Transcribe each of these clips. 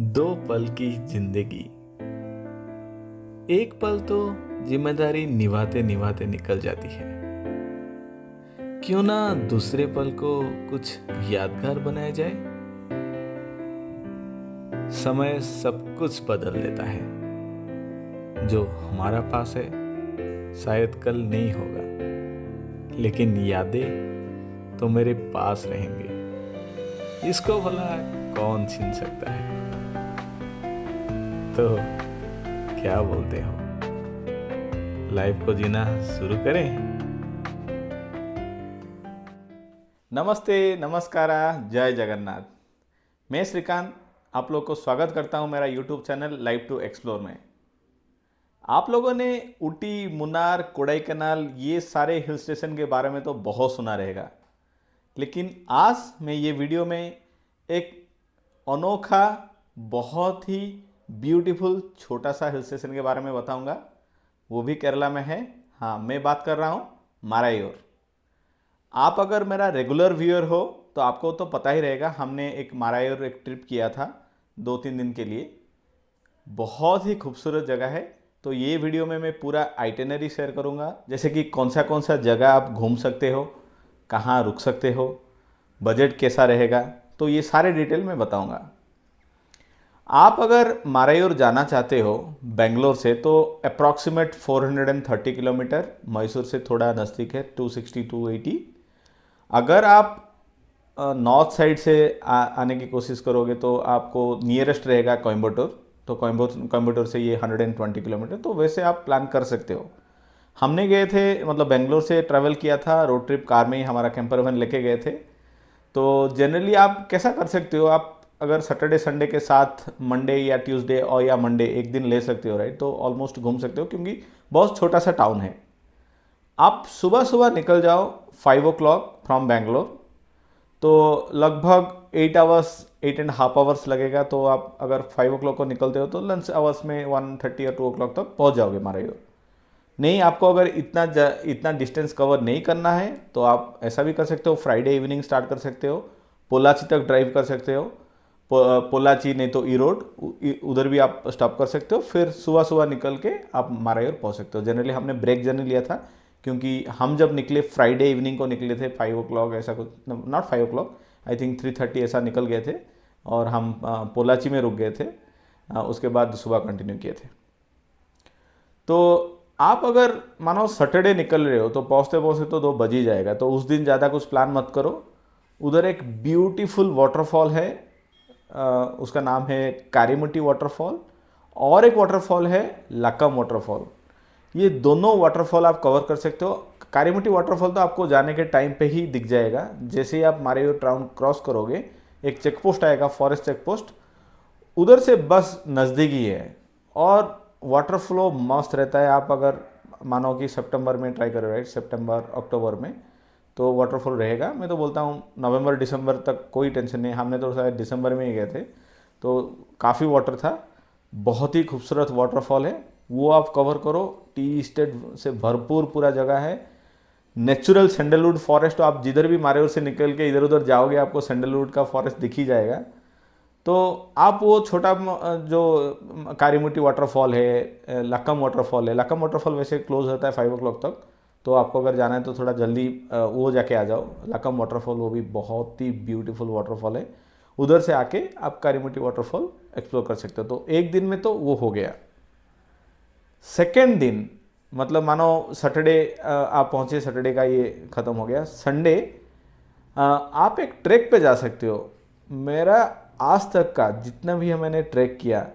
दो पल की जिंदगी एक पल तो जिम्मेदारी निभाते निभाते निकल जाती है क्यों ना दूसरे पल को कुछ यादगार बनाया जाए समय सब कुछ बदल देता है जो हमारा पास है शायद कल नहीं होगा लेकिन यादें तो मेरे पास रहेंगे इसको भला कौन छीन सकता है तो क्या बोलते हो लाइफ को जीना शुरू करें नमस्ते नमस्कार जय जगन्नाथ मैं श्रीकांत आप लोग को स्वागत करता हूं मेरा YouTube channel live to explore में आप लोगों ने ऊटी मुनार कोडाई कनाल ये सारे हिल स्टेशन के बारे में तो बहुत सुना रहेगा लेकिन आज मैं ये वीडियो में एक अनोखा बहुत ही ब्यूटीफुल छोटा सा हिल स्टेशन के बारे में बताऊंगा वो भी केरला में है हाँ मैं बात कर रहा हूँ मारायोर आप अगर मेरा रेगुलर व्यूअर हो तो आपको तो पता ही रहेगा हमने एक मारायोर एक ट्रिप किया था दो तीन दिन के लिए बहुत ही खूबसूरत जगह है तो ये वीडियो में मैं पूरा आइटेनरी शेयर करूँगा जैसे कि कौन सा कौन सा जगह आप घूम सकते हो कहाँ रुक सकते हो बजट कैसा रहेगा तो ये सारे डिटेल मैं बताऊँगा आप अगर मारायूर जाना चाहते हो बेंगलोर से तो अप्रॉक्सीमेट 430 किलोमीटर मैसूर से थोड़ा नज़दीक है 260 280 अगर आप नॉर्थ साइड से आ, आने की कोशिश करोगे तो आपको नियरेस्ट रहेगा कोयम्बटूर तो कोयम्बटूर कोयम्बटूर से ये 120 किलोमीटर तो वैसे आप प्लान कर सकते हो हमने गए थे मतलब बेंगलोर से ट्रैवल किया था रोड ट्रिप कार में ही हमारा कैंपर वैन लेके गए थे तो जनरली आप कैसा कर सकते हो आप अगर सैटरडे संडे के साथ मंडे या ट्यूसडे और या मंडे एक दिन ले सकते हो राइट तो ऑलमोस्ट घूम सकते हो क्योंकि बहुत छोटा सा टाउन है आप सुबह सुबह निकल जाओ five o'clock from Bangalore तो लगभग eight hours eight and half hours लगेगा तो आप अगर फाइव ओ क्लॉक को निकलते हो तो लंच आवर्स में वन थर्टी या टू ओ क्लॉक तक पहुँच जाओगे हमारे नहीं आपको अगर इतना इतना डिस्टेंस कवर नहीं करना है तो आप ऐसा भी कर सकते हो फ्राइडे इवनिंग स्टार्ट कर सकते हो पोलाची तक ड्राइव कर सकते हो पोलाची नहीं तो ई रोड उधर भी आप स्टॉप कर सकते हो फिर सुबह सुबह निकल के आप माराईर पहुँच सकते हो जनरली हमने ब्रेक जर्नी लिया था क्योंकि हम जब निकले फ्राइडे इवनिंग को निकले थे फाइव ओ क्लॉक ऐसा कुछ not five o'clock I think three thirty ऐसा निकल गए थे और हम पोलाची में रुक गए थे उसके बाद सुबह कंटिन्यू किए थे तो आप अगर मानो सैटरडे निकल रहे हो तो पहुँचते पहुँचते तो दो बज ही जाएगा तो उस दिन ज़्यादा कुछ प्लान मत करो उधर एक ब्यूटीफुल वाटरफॉल है उसका नाम है कारीमुटी वाटरफॉल और एक वाटरफॉल है लकम वाटरफॉल ये दोनों वाटरफॉल आप कवर कर सकते हो कारीमुटी वाटरफॉल तो आपको जाने के टाइम पे ही दिख जाएगा जैसे ही आप मारेयो टाउन क्रॉस करोगे एक चेक पोस्ट आएगा फॉरेस्ट चेक पोस्ट उधर से बस नज़दीकी है और वाटर फ्लो मस्त रहता है आप अगर मानो कि सितंबर में ट्राई करो राइट सितंबर अक्टूबर में तो वाटरफॉल रहेगा मैं तो बोलता हूँ नवंबर दिसंबर तक कोई टेंशन नहीं हमने तो शायद दिसंबर में ही गए थे तो काफ़ी वाटर था बहुत ही खूबसूरत वाटरफॉल है वो आप कवर करो टी स्टेट से भरपूर पूरा जगह है नेचुरल सैंडलवुड फॉरेस्ट आप जिधर भी मारे से निकल के इधर उधर जाओगे आपको सैंडलवुड का फॉरेस्ट दिख ही जाएगा तो आप वो छोटा जो कारीमुटी वाटरफॉल है लक्कम वाटरफॉल है लक्कम वाटरफॉल वैसे क्लोज होता है फाइव ओ तक तो आपको अगर जाना है तो थोड़ा जल्दी वो जाके आ जाओ लकम वाटरफॉल वो भी बहुत ही ब्यूटीफुल वाटरफॉल है उधर से आके आप कारीमुटी वाटरफॉल एक्सप्लोर कर सकते हो तो एक दिन में तो वो हो गया सेकेंड दिन मतलब मानो सैटरडे आप पहुँचे सैटरडे का ये ख़त्म हो गया संडे आप एक ट्रैक पे जा सकते हो मेरा आज तक का जितना भी मैंने ट्रैक किया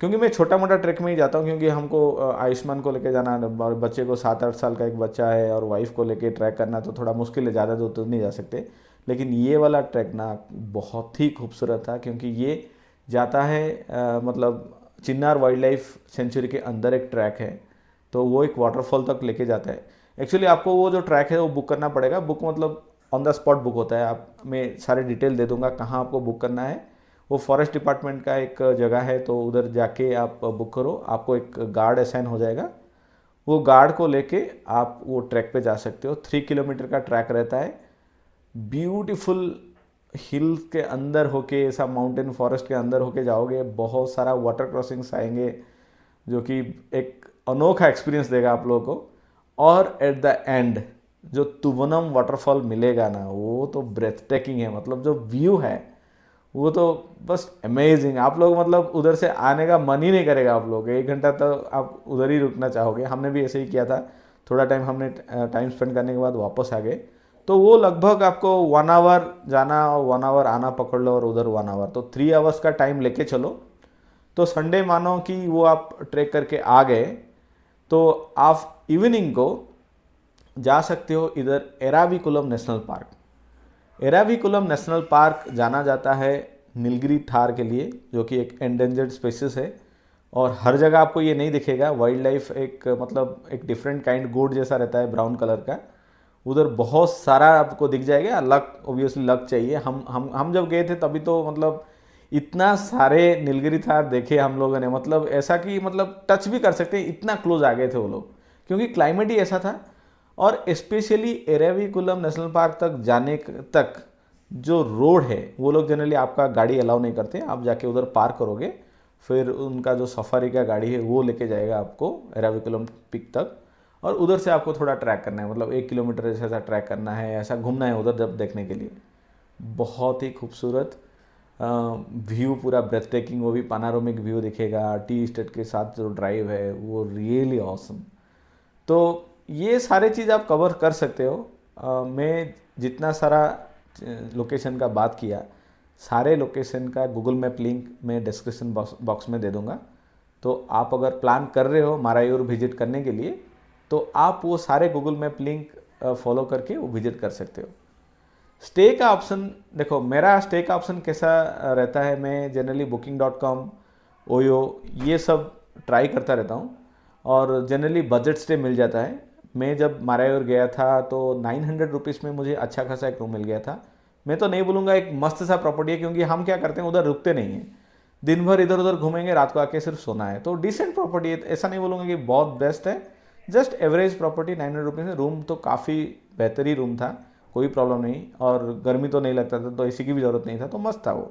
क्योंकि मैं छोटा मोटा ट्रैक में ही जाता हूँ क्योंकि हमको आयुष्मान को लेके जाना और बच्चे को सात आठ साल का एक बच्चा है और वाइफ को लेके ट्रैक करना तो थोड़ा मुश्किल है ज़्यादा दूर तो नहीं जा सकते लेकिन ये वाला ट्रैक ना बहुत ही खूबसूरत था क्योंकि ये जाता है आ, मतलब चिन्नार वाइल्ड लाइफ सेंचुरी के अंदर एक ट्रैक है तो वो एक वाटरफॉल तक लेके जाता है एक्चुअली आपको वो जो ट्रैक है वो बुक करना पड़ेगा बुक मतलब ऑन द स्पॉट बुक होता है आप मैं सारे डिटेल दे दूंगा कहाँ आपको बुक करना है वो फॉरेस्ट डिपार्टमेंट का एक जगह है तो उधर जाके आप बुक करो आपको एक गार्ड असाइन हो जाएगा वो गार्ड को लेके आप वो ट्रैक पे जा सकते हो थ्री किलोमीटर का ट्रैक रहता है ब्यूटीफुल हिल के अंदर होके ऐसा माउंटेन फॉरेस्ट के अंदर होके जाओगे बहुत सारा वाटर क्रॉसिंग्स आएंगे जो कि एक अनोखा एक्सपीरियंस देगा आप लोगों को और एट द एंड जो तुवनम वाटरफॉल मिलेगा ना वो तो ब्रेथ टेकिंग है मतलब जो व्यू है वो तो बस अमेजिंग आप लोग मतलब उधर से आने का मन ही नहीं करेगा आप लोग एक घंटा तो आप उधर ही रुकना चाहोगे हमने भी ऐसे ही किया था थोड़ा टाइम हमने टाइम स्पेंड करने के बाद वापस आ गए तो वो लगभग आपको वन आवर जाना और वन आवर आना पकड़ लो और उधर वन आवर तो थ्री आवर्स का टाइम लेके चलो तो संडे मानो कि वो आप ट्रैक करके आ गए तो आप इवनिंग को जा सकते हो इधर Eravikulam national park Eravikulam national park जाना जाता है नीलगिरी थार के लिए जो कि एक एंडेंजर्ड स्पेसिस है और हर जगह आपको ये नहीं दिखेगा वाइल्ड लाइफ एक मतलब एक डिफरेंट काइंड गोड जैसा रहता है ब्राउन कलर का उधर बहुत सारा आपको दिख जाएगा लक ओबियसली लक चाहिए हम हम हम जब गए थे तभी तो मतलब इतना सारे नीलगिरी थार देखे हम लोगों ने मतलब ऐसा कि मतलब टच भी कर सकते हैं इतना क्लोज आ गए थे वो लोग क्योंकि क्लाइमेट ही ऐसा था और स्पेशली एरेविकुलम नेशनल पार्क तक जाने तक जो रोड है वो लोग जनरली आपका गाड़ी अलाउ नहीं करते आप जाके उधर पार करोगे फिर उनका जो सफारी का गाड़ी है वो लेके जाएगा आपको एराविकुलम पिक तक और उधर से आपको थोड़ा ट्रैक करना है मतलब एक किलोमीटर ऐसा ट्रैक करना है ऐसा घूमना है उधर जब देखने के लिए बहुत ही खूबसूरत व्यू पूरा ब्रेथ टेकिंग वो भी पानारोमिक व्यू दिखेगा टी स्टेट के साथ जो ड्राइव है वो रियली ऑसम awesome. तो ये सारे चीज़ आप कवर कर सकते हो आ, मैं जितना सारा लोकेशन का बात किया सारे लोकेशन का गूगल मैप लिंक मैं डिस्क्रिप्शन बॉक्स में दे दूंगा तो आप अगर प्लान कर रहे हो मारायूर विजिट करने के लिए तो आप वो सारे गूगल मैप लिंक फॉलो करके वो विजिट कर सकते हो स्टे का ऑप्शन देखो मेरा स्टे का ऑप्शन कैसा रहता है मैं generally booking dot com OYO ये सब ट्राई करता रहता हूँ और जनरली बजट स्टे मिल जाता है मैं जब मारायर गया था तो नाइन हंड्रेड रुपीज़ में मुझे अच्छा खासा एक रूम मिल गया था मैं तो नहीं बोलूँगा एक मस्त सा प्रॉपर्टी है क्योंकि हम क्या करते हैं उधर रुकते नहीं हैं दिन भर इधर उधर घूमेंगे रात को आके सिर्फ सोना है तो डिसेंट प्रॉपर्टी है ऐसा नहीं बोलूँगा कि बहुत बेस्ट है just average property nine hundred rupees में रूम तो काफ़ी बेहतरी रूम था कोई प्रॉब्लम नहीं और गर्मी तो नहीं लगता था तो ए की भी ज़रूरत नहीं था तो मस्त था वो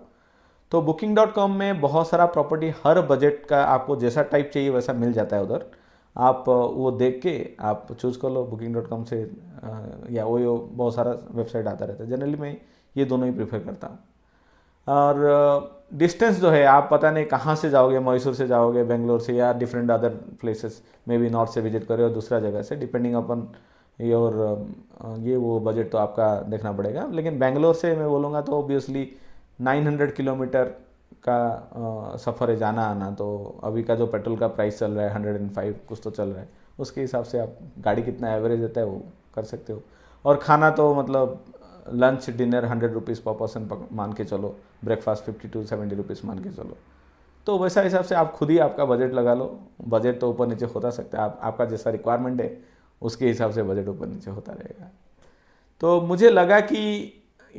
तो बुकिंग डॉट कॉम में बहुत सारा प्रॉपर्टी हर बजट का आपको जैसा टाइप चाहिए वैसा मिल जाता है उधर आप वो देख के आप चूज़ कर लो बुकिंग डॉट कॉम से या यो बहुत सारा वेबसाइट आता रहता है जनरली मैं ये दोनों ही प्रेफर करता हूँ और डिस्टेंस जो है आप पता नहीं कहाँ से जाओगे मैसूर से जाओगे बेंगलोर से या different other places may be north से विजिट करे और दूसरा जगह से डिपेंडिंग अपन योर ये वो बजट तो आपका देखना पड़ेगा लेकिन बेंगलोर से मैं बोलूँगा तो ऑब्वियसली 900 किलोमीटर का सफ़र है जाना आना तो अभी का जो पेट्रोल का प्राइस चल रहा है हंड्रेड एंड फाइव कुछ तो चल रहा है उसके हिसाब से आप गाड़ी कितना एवरेज देता है वो कर सकते हो और खाना तो मतलब लंच डिनर हंड्रेड रुपीज़ पर पर्सन मान के चलो breakfast fifty to seventy rupees मान के चलो तो वैसा हिसाब से आप खुद ही आपका बजट लगा लो बजट तो ऊपर नीचे होता सकता है आप आपका जैसा रिक्वायरमेंट है उसके हिसाब से बजट ऊपर नीचे होता रहेगा तो मुझे लगा कि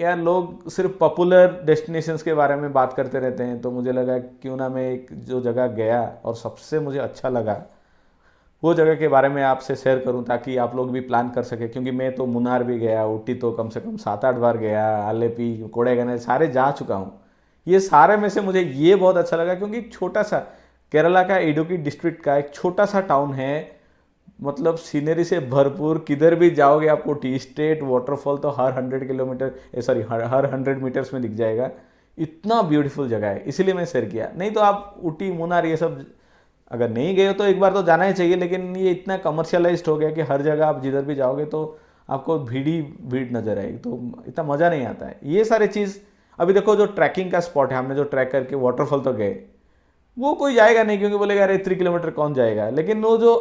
यार लोग सिर्फ पॉपुलर डेस्टिनेशंस के बारे में बात करते रहते हैं तो मुझे लगा क्यों ना मैं एक जो जगह गया और सबसे मुझे अच्छा लगा वो जगह के बारे में आपसे शेयर करूं ताकि आप लोग भी प्लान कर सके क्योंकि मैं तो मुनार भी गया ऊटी तो कम से कम सात आठ बार गया आलेपी कोड़ेगने सारे जा चुका हूँ ये सारे में से मुझे ये बहुत अच्छा लगा क्योंकि छोटा सा केरला का इडुकी डिस्ट्रिक्ट का एक छोटा सा टाउन है मतलब सीनरी से भरपूर किधर भी जाओगे आपको टी स्टेट वाटरफॉल तो हर हंड्रेड किलोमीटर सॉरी हर हर हंड्रेड मीटर्स में दिख जाएगा इतना ब्यूटीफुल जगह है इसीलिए मैं शेयर किया नहीं तो आप ऊटी मुनार ये सब अगर नहीं गए हो तो एक बार तो जाना ही चाहिए लेकिन ये इतना कमर्शियलाइज्ड हो गया कि हर जगह आप जिधर भी जाओगे तो आपको भीड़ ही भीड़ नज़र आएगी तो इतना मज़ा नहीं आता है ये सारे चीज़ अभी देखो जो ट्रैकिंग का स्पॉट है हमने जो ट्रैक करके वाटरफॉल तो गए वो कोई जाएगा नहीं क्योंकि बोलेगा अरे थ्री किलोमीटर कौन जाएगा लेकिन वो जो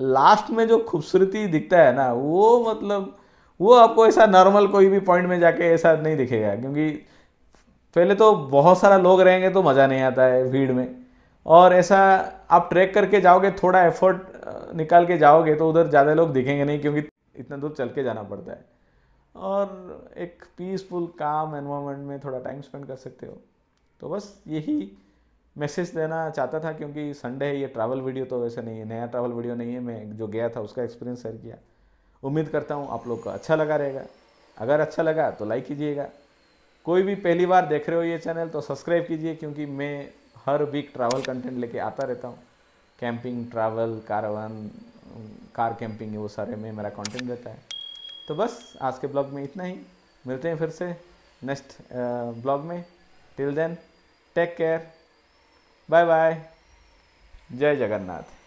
लास्ट में जो खूबसूरती दिखता है ना वो मतलब वो आपको ऐसा नॉर्मल कोई भी पॉइंट में जाके ऐसा नहीं दिखेगा क्योंकि पहले तो बहुत सारा लोग रहेंगे तो मज़ा नहीं आता है भीड़ में और ऐसा आप ट्रैक करके जाओगे थोड़ा एफर्ट निकाल के जाओगे तो उधर ज़्यादा लोग दिखेंगे नहीं क्योंकि इतना दूर चल के जाना पड़ता है और एक पीसफुल काम एनवायरनमेंट में थोड़ा टाइम स्पेंड कर सकते हो तो बस यही मैसेज देना चाहता था क्योंकि संडे है ये ट्रैवल वीडियो तो वैसे नहीं है नया ट्रैवल वीडियो नहीं है मैं जो गया था उसका एक्सपीरियंस शेयर किया उम्मीद करता हूँ आप लोग को अच्छा लगा रहेगा अगर अच्छा लगा तो लाइक कीजिएगा कोई भी पहली बार देख रहे हो ये चैनल तो सब्सक्राइब कीजिए क्योंकि मैं हर वीक ट्रैवल कंटेंट लेके आता रहता हूँ camping travel caravan car camping वो सारे में मेरा कंटेंट रहता है तो बस आज के ब्लॉग में इतना ही मिलते हैं फिर से नेक्स्ट ब्लॉग में till then take care bye bye जय जगन्नाथ